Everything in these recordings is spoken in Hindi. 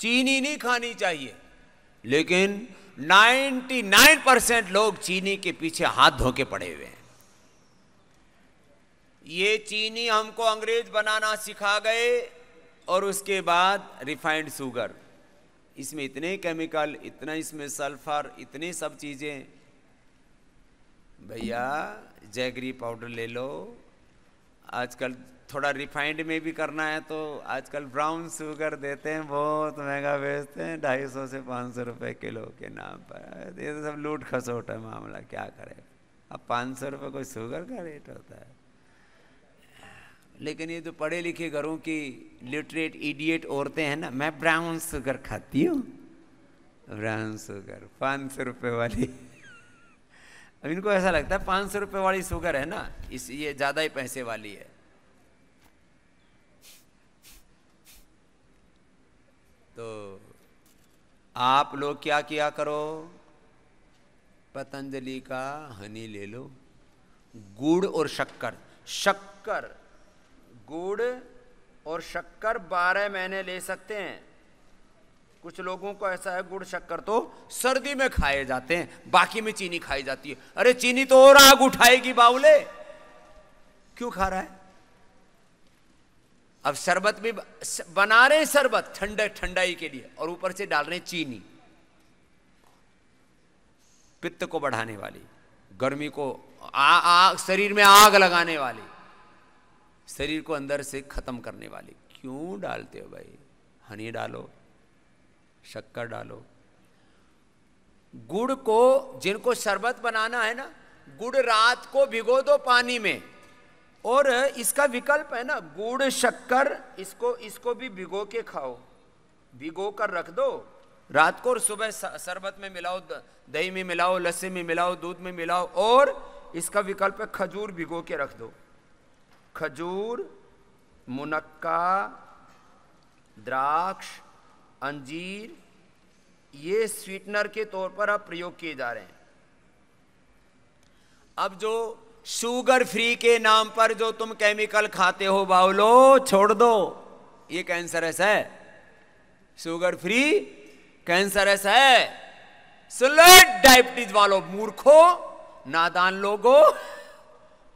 चीनी नहीं खानी चाहिए लेकिन 99 परसेंट लोग चीनी के पीछे हाथ धो के पड़े हुए हैं ये चीनी हमको अंग्रेज बनाना सिखा गए और उसके बाद रिफाइंड शुगर इसमें इतने केमिकल इतना इसमें सल्फर इतनी सब चीज़ें भैया जैगरी पाउडर ले लो आजकल थोड़ा रिफाइंड में भी करना है तो आजकल ब्राउन शुगर देते हैं बहुत महंगा बेचते हैं ढाई सौ से पाँच सौ रुपये किलो के नाम पर ये तो सब लूट खसोट है मामला क्या करे अब पाँच सौ रुपये कोई शुगर का रेट होता है लेकिन ये जो तो पढ़े लिखे घरों की लिटरेट इडियट औरतें हैं ना मैं ब्राउन शुगर खाती हूँ ब्राउन शुगर पाँच सौ रुपये वाली अब इनको ऐसा लगता है पाँच सौ रुपये वाली शुगर है ना इस ये ज़्यादा ही पैसे वाली है तो आप लोग क्या किया करो पतंजलि का हनी ले लो गुड़ और शक्कर शक्कर गुड़ और शक्कर बारह महीने ले सकते हैं कुछ लोगों को ऐसा है गुड़ शक्कर तो सर्दी में खाए जाते हैं बाकी में चीनी खाई जाती है अरे चीनी तो और आग उठाएगी बाउले क्यों खा रहा है अब शरबत भी बना रहे शरबत ठंडे ठंडाई के लिए और ऊपर से डाल रहे चीनी पित्त को बढ़ाने वाली गर्मी को आ, आ, शरीर में आग लगाने वाली शरीर को अंदर से खत्म करने वाली क्यों डालते हो भाई हनी डालो शक्कर डालो गुड़ को जिनको शरबत बनाना है ना गुड़ रात को भिगो दो पानी में और इसका विकल्प है ना गुड़ शक्कर इसको इसको भी भिगो के खाओ भिगो कर रख दो रात को और सुबह शरबत में मिलाओ दही में मिलाओ लस्सी में मिलाओ दूध में मिलाओ और इसका विकल्प है खजूर भिगो के रख दो खजूर मुनक्का द्राक्ष अंजीर ये स्वीटनर के तौर पर अब प्रयोग किए जा रहे हैं अब जो शुगर फ्री के नाम पर जो तुम केमिकल खाते हो बाउलो छोड़ दो ये कैंसर ऐसा है शुगर फ्री कैंसर ऐसा है सिलेट डायबिटीज वालों मूर्खो नादान लोगों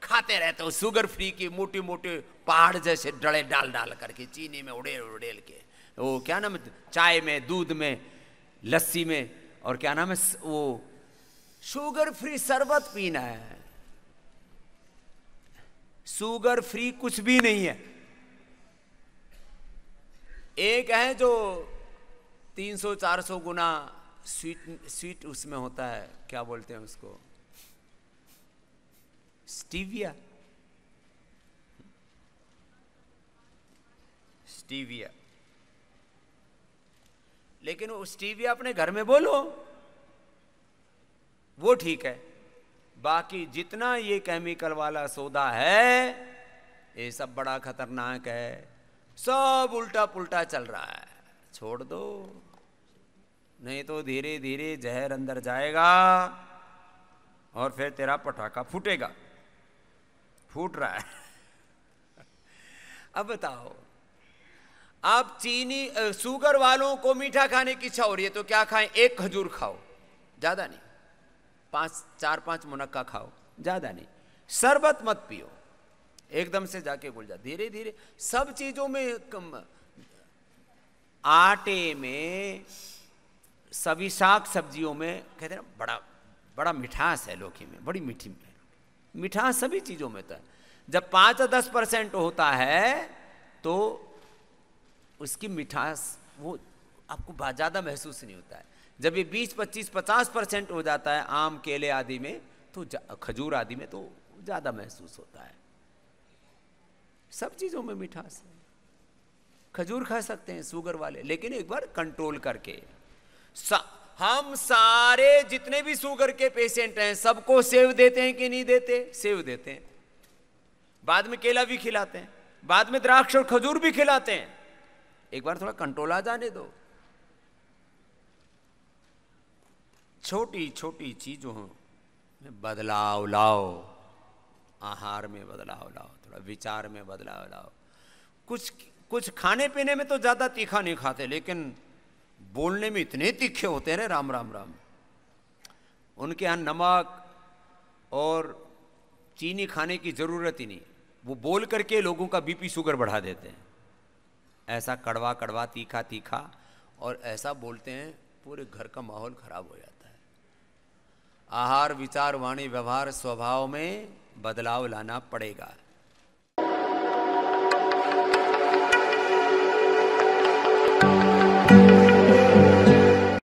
खाते रहते हो शुगर फ्री की मोटी मोटी पहाड़ जैसे डड़े डाल डाल करके चीनी में उड़ेल उड़ेल के वो क्या नाम चाय में दूध में लस्सी में और क्या नाम है वो शुगर फ्री शरबत पीना है शुगर फ्री कुछ भी नहीं है एक है जो 300-400 गुना स्वीट स्वीट उसमें होता है क्या बोलते हैं उसको स्टीविया स्टीविया लेकिन वो स्टीविया अपने घर में बोलो वो ठीक है बाकी जितना ये केमिकल वाला सौदा है ये सब बड़ा खतरनाक है सब उल्टा पुल्टा चल रहा है छोड़ दो नहीं तो धीरे धीरे जहर अंदर जाएगा और फिर तेरा पटाखा फूटेगा फूट रहा है अब बताओ आप चीनी शुगर वालों को मीठा खाने की इच्छा हो रही है तो क्या खाएं एक खजूर खाओ ज्यादा नहीं पाँच चार पाँच मुनक्का खाओ ज़्यादा नहीं शरबत मत पियो एकदम से जाके भूल जा धीरे धीरे सब चीज़ों में कम आटे में सभी साग सब्जियों में कहते हैं ना बड़ा बड़ा मिठास है लोखी में बड़ी मीठी में मिठास सभी चीज़ों में तो है जब पाँच दस परसेंट होता है तो उसकी मिठास वो आपको ज़्यादा महसूस नहीं होता है जब ये 20, 25, 50 परसेंट हो जाता है आम केले आदि में तो खजूर आदि में तो ज़्यादा महसूस होता है सब चीज़ों में मिठास है खजूर खा सकते हैं शुगर वाले लेकिन एक बार कंट्रोल करके सा, हम सारे जितने भी शुगर के पेशेंट हैं सबको सेव देते हैं कि नहीं देते सेव देते हैं बाद में केला भी खिलाते हैं बाद में द्राक्ष और खजूर भी खिलाते हैं एक बार थोड़ा कंट्रोल आ जाने दो छोटी छोटी चीज़ों में बदलाव लाओ आहार में बदलाव लाओ थोड़ा विचार में बदलाव लाओ कुछ कुछ खाने पीने में तो ज़्यादा तीखा नहीं खाते लेकिन बोलने में इतने तीखे होते हैं राम राम राम उनके यहाँ नमक और चीनी खाने की ज़रूरत ही नहीं वो बोल करके लोगों का बीपी शुगर बढ़ा देते हैं ऐसा कड़वा कड़वा तीखा तीखा और ऐसा बोलते हैं पूरे घर का माहौल ख़राब हो जाता है आहार विचार वाणी व्यवहार स्वभाव में बदलाव लाना पड़ेगा